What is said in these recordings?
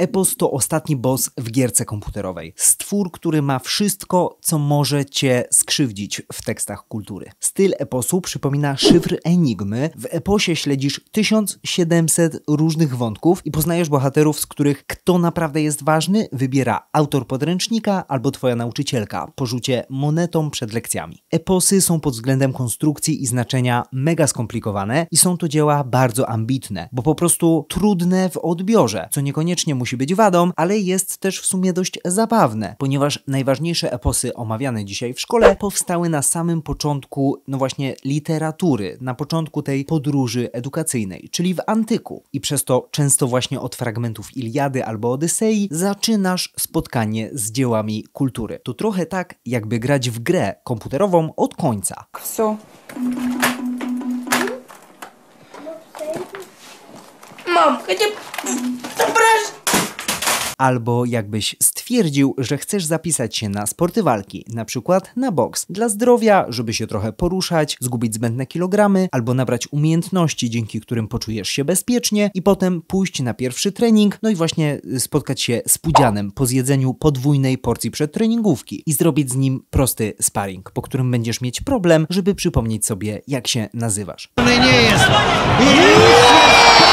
Epos to ostatni boss w gierce komputerowej. Stwór, który ma wszystko, co może cię skrzywdzić w tekstach kultury. Styl eposu przypomina szyfr enigmy. W eposie śledzisz 1700 różnych wątków i poznajesz bohaterów, z których kto naprawdę jest ważny, wybiera autor podręcznika albo twoja nauczycielka po rzucie monetą przed lekcjami. Eposy są pod względem konstrukcji i znaczenia mega skomplikowane i są to dzieła bardzo ambitne, bo po prostu trudne w odbiorze, co niekoniecznie musi musi być wadą, ale jest też w sumie dość zabawne, ponieważ najważniejsze eposy omawiane dzisiaj w szkole powstały na samym początku, no właśnie, literatury, na początku tej podróży edukacyjnej, czyli w antyku. I przez to często właśnie od fragmentów Iliady albo Odysei zaczynasz spotkanie z dziełami kultury. To trochę tak, jakby grać w grę komputerową od końca. Ksu. Mam хотя... Собрать! albo jakbyś stwierdził, że chcesz zapisać się na sporty walki, na przykład na boks, dla zdrowia, żeby się trochę poruszać, zgubić zbędne kilogramy, albo nabrać umiejętności, dzięki którym poczujesz się bezpiecznie i potem pójść na pierwszy trening, no i właśnie y, spotkać się z pudzianem po zjedzeniu podwójnej porcji przedtreningówki i zrobić z nim prosty sparring, po którym będziesz mieć problem, żeby przypomnieć sobie, jak się nazywasz. Nie jest. Nie jest.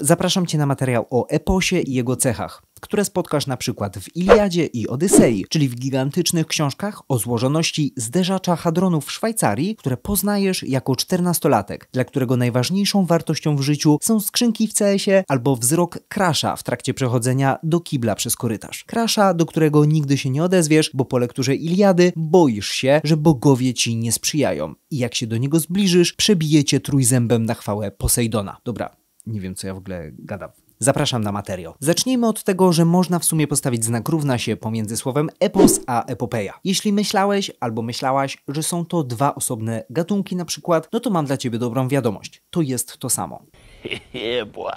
Zapraszam Cię na materiał o eposie i jego cechach, które spotkasz na przykład w Iliadzie i Odysei, czyli w gigantycznych książkach o złożoności zderzacza hadronów w Szwajcarii, które poznajesz jako czternastolatek, dla którego najważniejszą wartością w życiu są skrzynki w CS-ie albo wzrok krasza w trakcie przechodzenia do kibla przez korytarz. Krasza, do którego nigdy się nie odezwiesz, bo po lekturze Iliady boisz się, że bogowie ci nie sprzyjają i jak się do niego zbliżysz, przebijecie trójzębem na chwałę Posejdona. Dobra, nie wiem, co ja w ogóle gadam. Zapraszam na materiał. Zacznijmy od tego, że można w sumie postawić znak równa się pomiędzy słowem epos a epopeja. Jeśli myślałeś albo myślałaś, że są to dwa osobne gatunki na przykład, no to mam dla ciebie dobrą wiadomość. To jest to samo.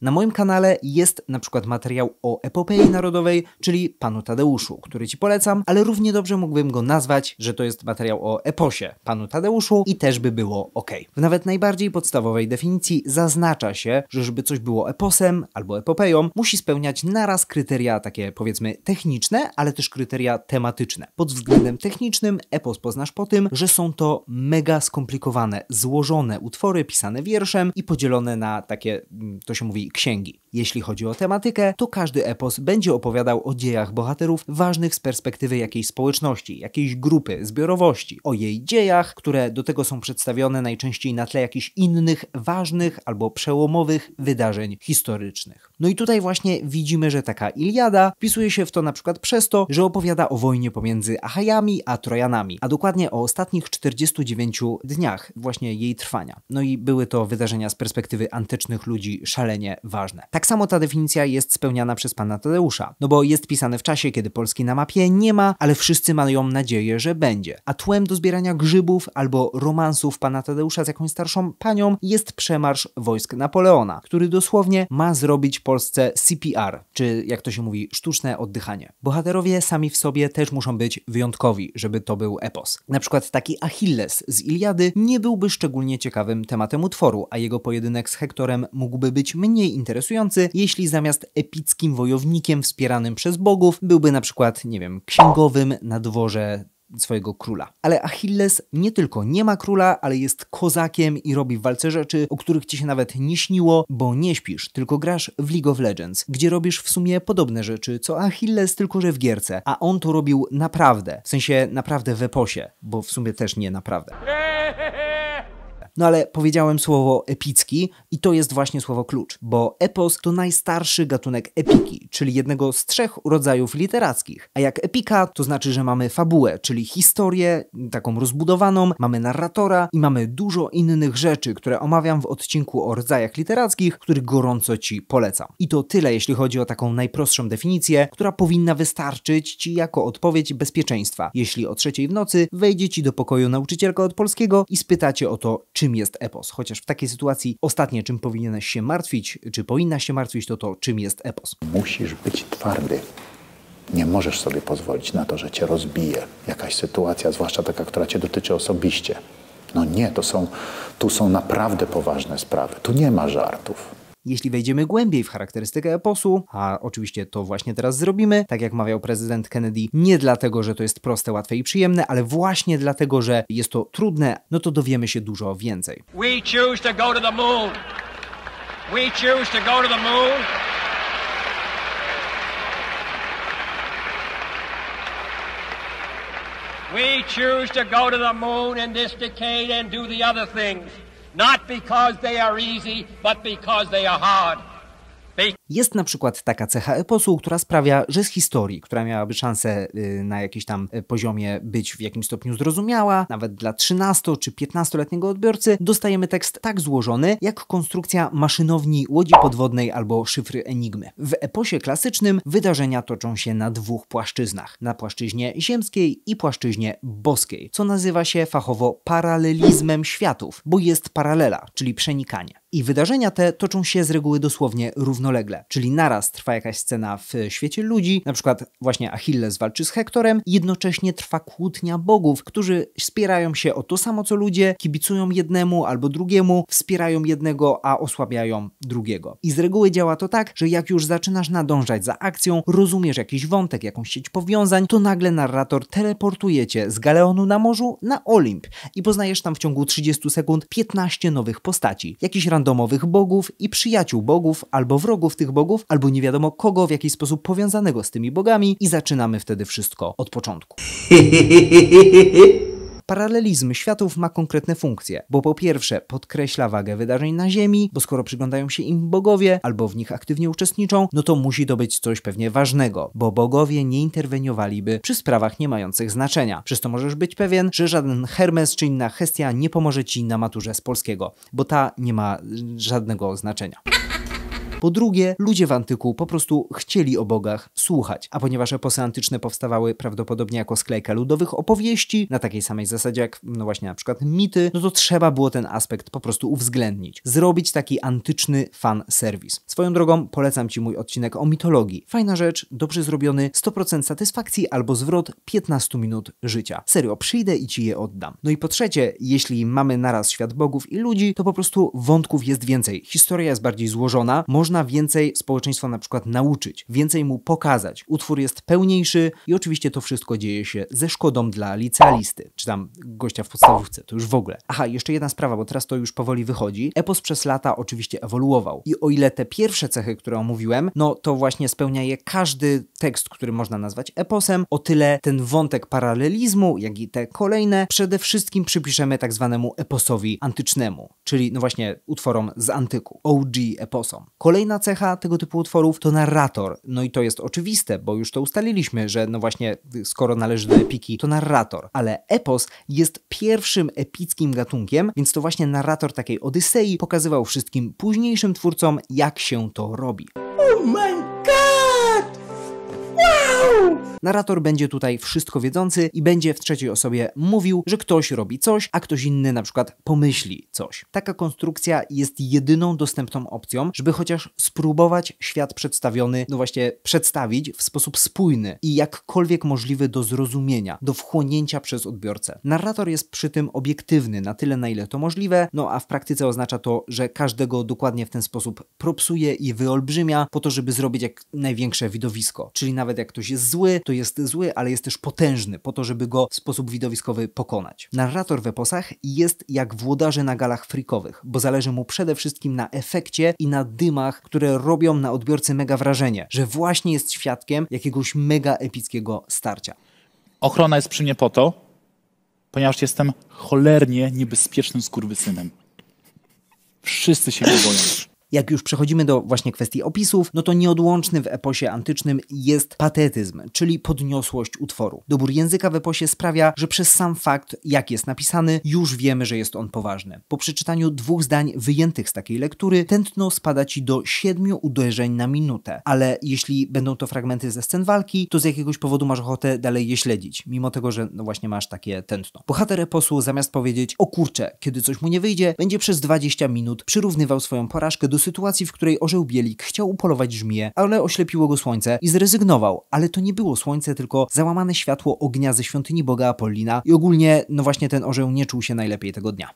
Na moim kanale jest na przykład materiał o epopei narodowej, czyli Panu Tadeuszu, który Ci polecam, ale równie dobrze mógłbym go nazwać, że to jest materiał o eposie Panu Tadeuszu i też by było ok. W nawet najbardziej podstawowej definicji zaznacza się, że żeby coś było eposem albo epopeją, musi spełniać naraz kryteria takie powiedzmy techniczne, ale też kryteria tematyczne. Pod względem technicznym epos poznasz po tym, że są to mega skomplikowane, złożone utwory pisane wierszem i podzielone na takie, mm, to się mówi, księgi. Jeśli chodzi o tematykę, to każdy epos będzie opowiadał o dziejach bohaterów ważnych z perspektywy jakiejś społeczności, jakiejś grupy, zbiorowości, o jej dziejach, które do tego są przedstawione najczęściej na tle jakichś innych ważnych albo przełomowych wydarzeń historycznych. No i tutaj właśnie widzimy, że taka Iliada wpisuje się w to na przykład przez to, że opowiada o wojnie pomiędzy Achajami a Trojanami, a dokładnie o ostatnich 49 dniach właśnie jej trwania. No i były to wydarzenia z perspektywy antycznych ludzi szalenie ważne. Tak samo ta definicja jest spełniana przez pana Tadeusza, no bo jest pisane w czasie, kiedy Polski na mapie nie ma, ale wszyscy mają nadzieję, że będzie. A tłem do zbierania grzybów albo romansów pana Tadeusza z jakąś starszą panią jest przemarsz wojsk Napoleona, który dosłownie ma zrobić Polsce CPR, czy jak to się mówi, sztuczne oddychanie. Bohaterowie sami w sobie też muszą być wyjątkowi, żeby to był epos. Na przykład taki Achilles z Iliady nie byłby szczególnie ciekawym tematem utworu, a jego pojedynek z Hektorem mógłby być mniej interesujący, jeśli zamiast epickim wojownikiem wspieranym przez bogów byłby na przykład, nie wiem, księgowym na dworze swojego króla. Ale Achilles nie tylko nie ma króla, ale jest kozakiem i robi w walce rzeczy, o których ci się nawet nie śniło, bo nie śpisz, tylko grasz w League of Legends, gdzie robisz w sumie podobne rzeczy co Achilles, tylko że w gierce, a on to robił naprawdę, w sensie naprawdę w eposie, bo w sumie też nie naprawdę. No ale powiedziałem słowo epicki i to jest właśnie słowo klucz, bo epos to najstarszy gatunek epiki, czyli jednego z trzech rodzajów literackich. A jak epika, to znaczy, że mamy fabułę, czyli historię, taką rozbudowaną, mamy narratora i mamy dużo innych rzeczy, które omawiam w odcinku o rodzajach literackich, który gorąco Ci polecam. I to tyle, jeśli chodzi o taką najprostszą definicję, która powinna wystarczyć Ci jako odpowiedź bezpieczeństwa, jeśli o trzeciej w nocy wejdzie Ci do pokoju nauczycielka od polskiego i spytacie o to, czym jest epos. Chociaż w takiej sytuacji ostatnie, czym powinieneś się martwić, czy powinnaś się martwić, to to, czym jest epos. Musisz być twardy. Nie możesz sobie pozwolić na to, że cię rozbije jakaś sytuacja, zwłaszcza taka, która cię dotyczy osobiście. No nie, to są, tu są naprawdę poważne sprawy. Tu nie ma żartów. Jeśli wejdziemy głębiej w charakterystykę eposu, a oczywiście to właśnie teraz zrobimy, tak jak mawiał prezydent Kennedy, nie dlatego, że to jest proste, łatwe i przyjemne, ale właśnie dlatego, że jest to trudne, no to dowiemy się dużo więcej. We choose to go to the moon. We choose to go to the moon. We choose to go to the moon in this decade and do the other things. not because they are easy, but because they are hard. Jest na przykład taka cecha eposu, która sprawia, że z historii, która miałaby szansę y, na jakimś tam y, poziomie być w jakimś stopniu zrozumiała, nawet dla 13 czy 15-letniego odbiorcy, dostajemy tekst tak złożony, jak konstrukcja maszynowni łodzi podwodnej albo szyfry enigmy. W eposie klasycznym wydarzenia toczą się na dwóch płaszczyznach. Na płaszczyźnie ziemskiej i płaszczyźnie boskiej, co nazywa się fachowo paralelizmem światów, bo jest paralela, czyli przenikanie. I wydarzenia te toczą się z reguły dosłownie równolegle, czyli naraz trwa jakaś scena w świecie ludzi, na przykład właśnie Achilles walczy z Hektorem, jednocześnie trwa kłótnia bogów, którzy spierają się o to samo co ludzie, kibicują jednemu albo drugiemu, wspierają jednego, a osłabiają drugiego. I z reguły działa to tak, że jak już zaczynasz nadążać za akcją, rozumiesz jakiś wątek, jakąś sieć powiązań, to nagle narrator teleportuje cię z Galeonu na morzu na Olimp i poznajesz tam w ciągu 30 sekund 15 nowych postaci. Jakiś ran randomowych bogów i przyjaciół bogów, albo wrogów tych bogów, albo nie wiadomo kogo, w jakiś sposób powiązanego z tymi bogami i zaczynamy wtedy wszystko od początku. Paralelizm światów ma konkretne funkcje, bo po pierwsze podkreśla wagę wydarzeń na Ziemi, bo skoro przyglądają się im bogowie albo w nich aktywnie uczestniczą, no to musi to być coś pewnie ważnego, bo bogowie nie interweniowaliby przy sprawach nie mających znaczenia. Przez to możesz być pewien, że żaden Hermes czy inna Hestia nie pomoże ci na maturze z polskiego, bo ta nie ma y, żadnego znaczenia. Po drugie, ludzie w antyku po prostu chcieli o bogach słuchać, a ponieważ eposy antyczne powstawały prawdopodobnie jako sklejka ludowych opowieści, na takiej samej zasadzie jak, no właśnie, na przykład mity, no to trzeba było ten aspekt po prostu uwzględnić. Zrobić taki antyczny fan serwis. Swoją drogą polecam Ci mój odcinek o mitologii. Fajna rzecz, dobrze zrobiony, 100% satysfakcji albo zwrot 15 minut życia. Serio, przyjdę i Ci je oddam. No i po trzecie, jeśli mamy naraz świat bogów i ludzi, to po prostu wątków jest więcej. Historia jest bardziej złożona, można można więcej społeczeństwa na przykład nauczyć, więcej mu pokazać. Utwór jest pełniejszy i oczywiście to wszystko dzieje się ze szkodą dla licealisty, czy tam gościa w podstawówce, to już w ogóle. Aha, jeszcze jedna sprawa, bo teraz to już powoli wychodzi. Epos przez lata oczywiście ewoluował i o ile te pierwsze cechy, które omówiłem, no to właśnie spełnia je każdy tekst, który można nazwać eposem, o tyle ten wątek paralelizmu, jak i te kolejne, przede wszystkim przypiszemy tak zwanemu eposowi antycznemu, czyli no właśnie utworom z antyku, OG eposom. Kolejne. Kolejna cecha tego typu utworów to narrator. No i to jest oczywiste, bo już to ustaliliśmy, że no właśnie skoro należy do epiki, to narrator. Ale epos jest pierwszym epickim gatunkiem, więc to właśnie narrator takiej Odysei pokazywał wszystkim późniejszym twórcom, jak się to robi. Oh Narrator będzie tutaj wszystko wiedzący i będzie w trzeciej osobie mówił, że ktoś robi coś, a ktoś inny na przykład pomyśli coś. Taka konstrukcja jest jedyną dostępną opcją, żeby chociaż spróbować świat przedstawiony, no właśnie przedstawić w sposób spójny i jakkolwiek możliwy do zrozumienia, do wchłonięcia przez odbiorcę. Narrator jest przy tym obiektywny na tyle, na ile to możliwe, no a w praktyce oznacza to, że każdego dokładnie w ten sposób propsuje i wyolbrzymia po to, żeby zrobić jak największe widowisko. Czyli nawet jak ktoś jest zły, to jest zły, ale jest też potężny, po to, żeby go w sposób widowiskowy pokonać. Narrator w eposach jest jak włodarze na galach frikowych, bo zależy mu przede wszystkim na efekcie i na dymach, które robią na odbiorcy mega wrażenie, że właśnie jest świadkiem jakiegoś mega epickiego starcia. Ochrona jest przy mnie po to, ponieważ jestem cholernie niebezpiecznym skurwysynem. Wszyscy się nie boją. Jak już przechodzimy do właśnie kwestii opisów, no to nieodłączny w eposie antycznym jest patetyzm, czyli podniosłość utworu. Dobór języka w eposie sprawia, że przez sam fakt, jak jest napisany, już wiemy, że jest on poważny. Po przeczytaniu dwóch zdań wyjętych z takiej lektury, tętno spada ci do siedmiu uderzeń na minutę, ale jeśli będą to fragmenty ze scen walki, to z jakiegoś powodu masz ochotę dalej je śledzić, mimo tego, że no właśnie masz takie tętno. Bohater eposu zamiast powiedzieć, o kurczę, kiedy coś mu nie wyjdzie, będzie przez 20 minut przyrównywał swoją porażkę do sytuacji, w której orzeł bielik chciał upolować żmiję, ale oślepiło go słońce i zrezygnował. Ale to nie było słońce, tylko załamane światło ognia ze świątyni boga Apollina i ogólnie, no właśnie ten orzeł nie czuł się najlepiej tego dnia.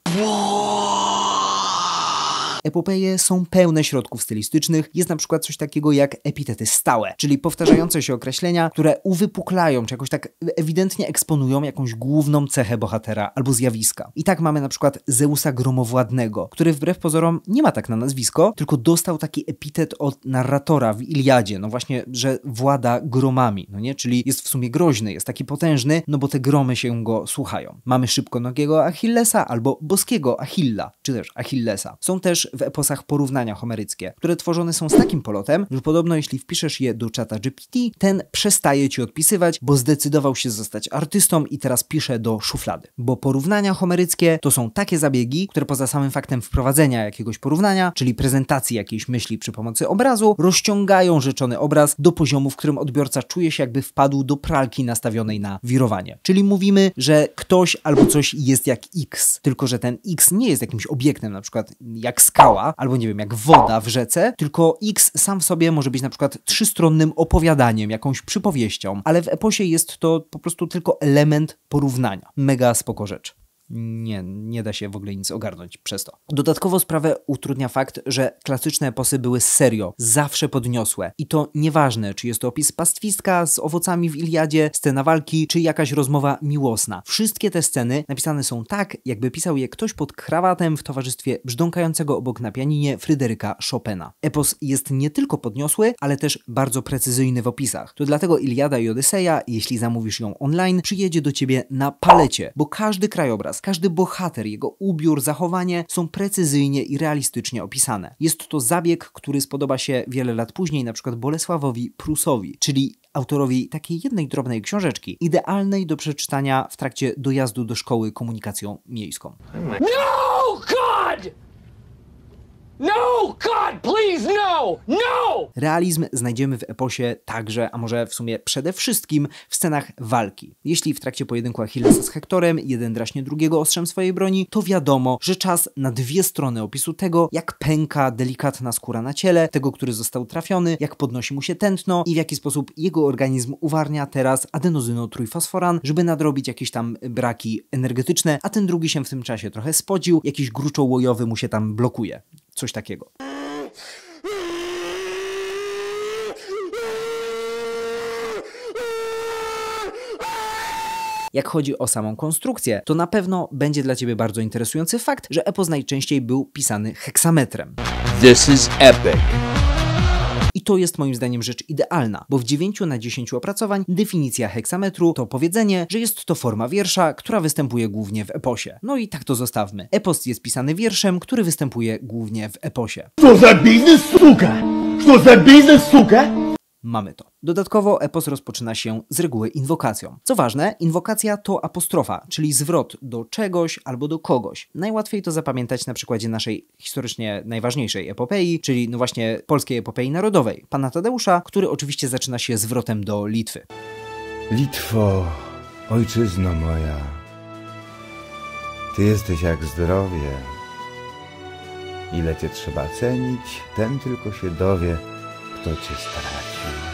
Epopeje są pełne środków stylistycznych. Jest na przykład coś takiego jak epitety stałe, czyli powtarzające się określenia, które uwypuklają, czy jakoś tak ewidentnie eksponują jakąś główną cechę bohatera albo zjawiska. I tak mamy na przykład Zeusa Gromowładnego, który wbrew pozorom nie ma tak na nazwisko, tylko dostał taki epitet od narratora w Iliadzie, no właśnie, że włada gromami, no nie? Czyli jest w sumie groźny, jest taki potężny, no bo te gromy się go słuchają. Mamy szybkonogiego Achillesa albo boskiego Achilla, czy też Achillesa. Są też w eposach porównania homeryckie, które tworzone są z takim polotem, że podobno jeśli wpiszesz je do czata GPT, ten przestaje ci odpisywać, bo zdecydował się zostać artystą i teraz pisze do szuflady. Bo porównania homeryckie to są takie zabiegi, które poza samym faktem wprowadzenia jakiegoś porównania, czyli prezentacji jakiejś myśli przy pomocy obrazu, rozciągają rzeczony obraz do poziomu, w którym odbiorca czuje się jakby wpadł do pralki nastawionej na wirowanie. Czyli mówimy, że ktoś albo coś jest jak X, tylko że ten X nie jest jakimś obiektem, na przykład jak skala, albo nie wiem, jak woda w rzece, tylko X sam w sobie może być na przykład trzystronnym opowiadaniem, jakąś przypowieścią, ale w eposie jest to po prostu tylko element porównania. Mega spoko rzecz nie, nie da się w ogóle nic ogarnąć przez to. Dodatkowo sprawę utrudnia fakt, że klasyczne eposy były serio, zawsze podniosłe. I to nieważne, czy jest to opis pastwiska z owocami w Iliadzie, scena walki, czy jakaś rozmowa miłosna. Wszystkie te sceny napisane są tak, jakby pisał je ktoś pod krawatem w towarzystwie brzdąkającego obok na pianinie Fryderyka Chopina. Epos jest nie tylko podniosły, ale też bardzo precyzyjny w opisach. To dlatego Iliada i Odyseja, jeśli zamówisz ją online, przyjedzie do ciebie na palecie, bo każdy krajobraz, każdy bohater, jego ubiór, zachowanie są precyzyjnie i realistycznie opisane. Jest to zabieg, który spodoba się wiele lat później, na przykład Bolesławowi Prusowi, czyli autorowi takiej jednej drobnej książeczki, idealnej do przeczytania w trakcie dojazdu do szkoły komunikacją miejską. No, God, please, no! No! Realizm znajdziemy w eposie także, a może w sumie przede wszystkim, w scenach walki. Jeśli w trakcie pojedynku Achillesa z Hektorem jeden draśnie drugiego ostrzem swojej broni, to wiadomo, że czas na dwie strony opisu tego, jak pęka delikatna skóra na ciele, tego, który został trafiony, jak podnosi mu się tętno i w jaki sposób jego organizm uwarnia teraz trójfosforan, żeby nadrobić jakieś tam braki energetyczne, a ten drugi się w tym czasie trochę spodził, jakiś gruczołojowy mu się tam blokuje. Coś takiego. Jak chodzi o samą konstrukcję, to na pewno będzie dla Ciebie bardzo interesujący fakt, że epos najczęściej był pisany heksametrem. This is epic. I to jest moim zdaniem rzecz idealna, bo w 9 na 10 opracowań definicja heksametru to powiedzenie, że jest to forma wiersza, która występuje głównie w eposie. No i tak to zostawmy. Epos jest pisany wierszem, który występuje głównie w eposie. Co za biznes, suka! Co za biznes, suka! mamy to. Dodatkowo epos rozpoczyna się z reguły inwokacją. Co ważne, inwokacja to apostrofa, czyli zwrot do czegoś albo do kogoś. Najłatwiej to zapamiętać na przykładzie naszej historycznie najważniejszej epopei, czyli no właśnie polskiej epopei narodowej, pana Tadeusza, który oczywiście zaczyna się zwrotem do Litwy. Litwo, ojczyzno moja, ty jesteś jak zdrowie. Ile cię trzeba cenić, ten tylko się dowie kto cię stracił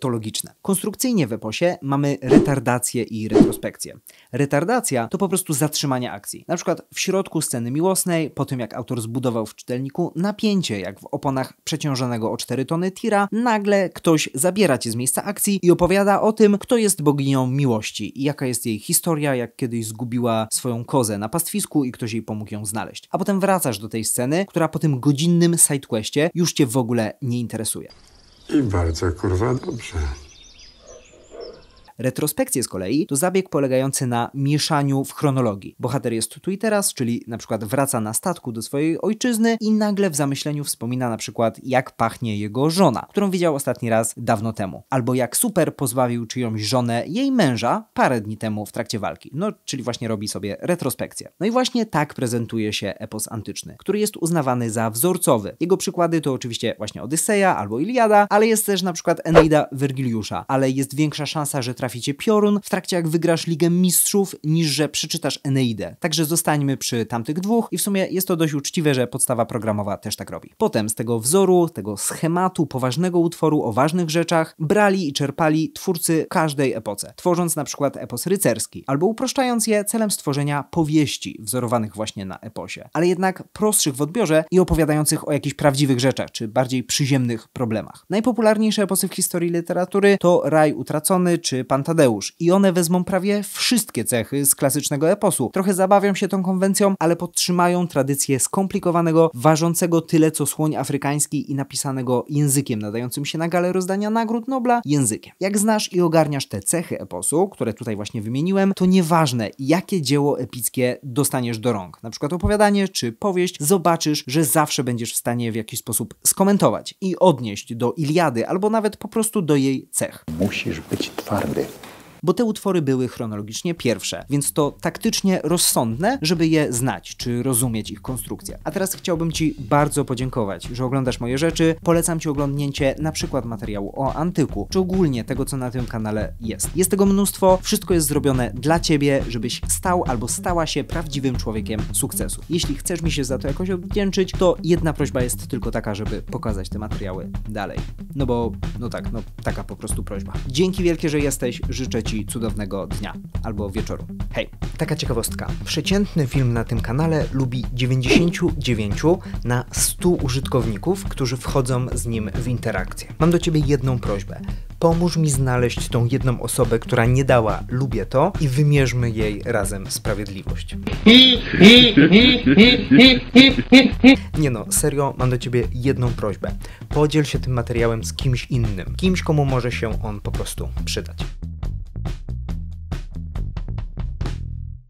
to logiczne. Konstrukcyjnie w eposie mamy retardację i retrospekcję. Retardacja to po prostu zatrzymanie akcji. Na przykład w środku sceny miłosnej, po tym jak autor zbudował w czytelniku napięcie, jak w oponach przeciążonego o 4 tony tira, nagle ktoś zabiera cię z miejsca akcji i opowiada o tym, kto jest boginią miłości i jaka jest jej historia, jak kiedyś zgubiła swoją kozę na pastwisku i ktoś jej pomógł ją znaleźć. A potem wracasz do tej sceny, która po tym godzinnym sidequestie już cię w ogóle nie interesuje. I bardzo kurwa dobrze. Retrospekcje z kolei to zabieg polegający na mieszaniu w chronologii. Bohater jest tu i teraz, czyli na przykład wraca na statku do swojej ojczyzny i nagle w zamyśleniu wspomina na przykład jak pachnie jego żona, którą widział ostatni raz dawno temu, albo jak super pozbawił czyjąś żonę jej męża parę dni temu w trakcie walki. No, czyli właśnie robi sobie retrospekcję. No i właśnie tak prezentuje się epos antyczny, który jest uznawany za wzorcowy. Jego przykłady to oczywiście właśnie Odyseja albo Iliada, ale jest też na przykład Eneida Wyrgiliusza, ale jest większa szansa, że trafi cię piorun w trakcie jak wygrasz Ligę Mistrzów, niż że przeczytasz Eneidę. Także zostańmy przy tamtych dwóch i w sumie jest to dość uczciwe, że podstawa programowa też tak robi. Potem z tego wzoru, tego schematu poważnego utworu o ważnych rzeczach brali i czerpali twórcy każdej epoce, tworząc na przykład epos rycerski, albo uproszczając je celem stworzenia powieści wzorowanych właśnie na eposie, ale jednak prostszych w odbiorze i opowiadających o jakichś prawdziwych rzeczach, czy bardziej przyziemnych problemach. Najpopularniejsze eposy w historii literatury to Raj Utracony czy Pan Tadeusz i one wezmą prawie wszystkie cechy z klasycznego eposu. Trochę zabawią się tą konwencją, ale podtrzymają tradycję skomplikowanego, ważącego tyle co słoń afrykański i napisanego językiem nadającym się na galę rozdania nagród Nobla językiem. Jak znasz i ogarniasz te cechy eposu, które tutaj właśnie wymieniłem, to nieważne jakie dzieło epickie dostaniesz do rąk, na przykład opowiadanie czy powieść, zobaczysz, że zawsze będziesz w stanie w jakiś sposób skomentować i odnieść do Iliady albo nawet po prostu do jej cech. Musisz być twardy bo te utwory były chronologicznie pierwsze, więc to taktycznie rozsądne, żeby je znać czy rozumieć ich konstrukcję. A teraz chciałbym Ci bardzo podziękować, że oglądasz moje rzeczy. Polecam Ci oglądnięcie na przykład materiału o antyku, czy ogólnie tego, co na tym kanale jest. Jest tego mnóstwo, wszystko jest zrobione dla Ciebie, żebyś stał albo stała się prawdziwym człowiekiem sukcesu. Jeśli chcesz mi się za to jakoś odwdzięczyć, to jedna prośba jest tylko taka, żeby pokazać te materiały dalej. No bo, no tak, no taka po prostu prośba. Dzięki wielkie, że jesteś, życzę Ci Ci cudownego dnia albo wieczoru. Hej! Taka ciekawostka. Przeciętny film na tym kanale lubi 99 na 100 użytkowników, którzy wchodzą z nim w interakcję. Mam do Ciebie jedną prośbę. Pomóż mi znaleźć tą jedną osobę, która nie dała lubię to i wymierzmy jej razem sprawiedliwość. Nie no, serio, mam do ciebie jedną prośbę. Podziel się tym materiałem z kimś innym, kimś komu może się on po prostu przydać.